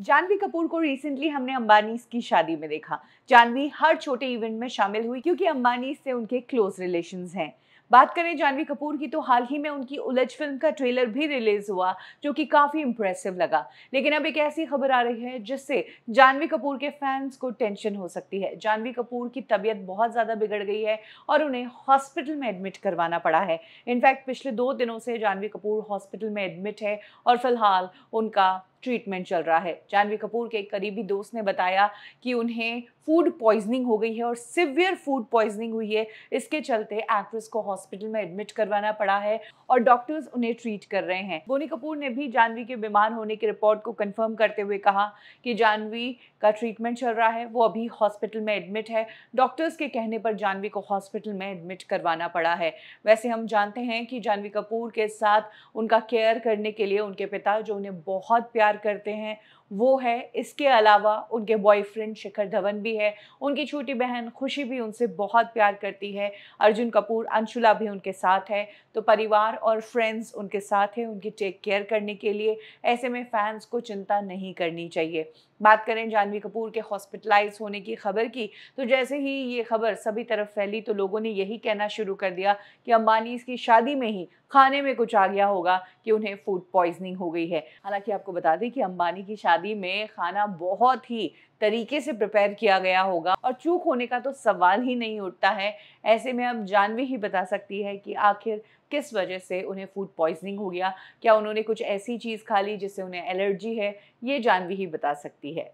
जानवी कपूर को रिसेंटली हमने अंबानी की शादी में देखा जानवी हर छोटे इवेंट में शामिल हुई क्योंकि अंबानी से उनके क्लोज रिलेशन हैं बात करें जानवी कपूर की तो हाल ही में उनकी उलझ फिल्म का ट्रेलर भी रिलीज हुआ जो कि काफ़ी इम्प्रेसिव लगा लेकिन अब एक ऐसी खबर आ रही है जिससे जानवी कपूर के फैंस को टेंशन हो सकती है जानवी कपूर की तबीयत बहुत ज़्यादा बिगड़ गई है और उन्हें हॉस्पिटल में एडमिट करवाना पड़ा है इनफैक्ट पिछले दो दिनों से जानवी कपूर हॉस्पिटल में एडमिट है और फिलहाल उनका ट्रीटमेंट चल रहा है जानवी कपूर के एक करीबी दोस्त ने बताया कि उन्हें फूड पॉइजनिंग हो गई है और सिवियर फूड पॉइजनिंग हुई है इसके चलते एक्ट्रेस को हॉस्पिटल में एडमिट करवाना पड़ा है और डॉक्टर्स उन्हें ट्रीट कर रहे हैं बोनी कपूर ने भी जानवी के बीमार होने की रिपोर्ट को कंफर्म करते हुए कहा कि जानवी का ट्रीटमेंट चल रहा है वो अभी हॉस्पिटल में एडमिट है डॉक्टर्स के कहने पर जानवी को हॉस्पिटल में एडमिट करवाना पड़ा है वैसे हम जानते हैं कि जानवी कपूर के साथ उनका केयर करने के लिए उनके पिता जो उन्हें बहुत प्यार प्यार करते हैं वो है इसके अलावा उनके बॉयफ्रेंड शिखर धवन भी है उनकी छोटी बहन खुशी भी उनसे बहुत प्यार करती है अर्जुन कपूर अंशुला भी उनके साथ है तो परिवार और फ्रेंड्स उनके साथ हैं उनकी टेक केयर करने के लिए ऐसे में फैंस को चिंता नहीं करनी चाहिए बात करें जानवी कपूर के हॉस्पिटलाइज होने की खबर की तो जैसे ही ये खबर सभी तरफ फैली तो लोगों ने यही कहना शुरू कर दिया कि अंबानी इसकी शादी में ही खाने में कुछ आ गया होगा कि उन्हें फूड पॉइजनिंग हो गई है हालांकि आपको बता दें कि अंबानी की शादी में खाना बहुत ही तरीके से प्रिपेयर किया गया होगा और चूक होने का तो सवाल ही नहीं उठता है ऐसे में अब जानवी ही बता सकती है कि आखिर किस वजह से उन्हें फूड पॉइजनिंग हो गया क्या उन्होंने कुछ ऐसी चीज़ खा ली जिससे उन्हें एलर्जी है ये जानवी ही बता सकती है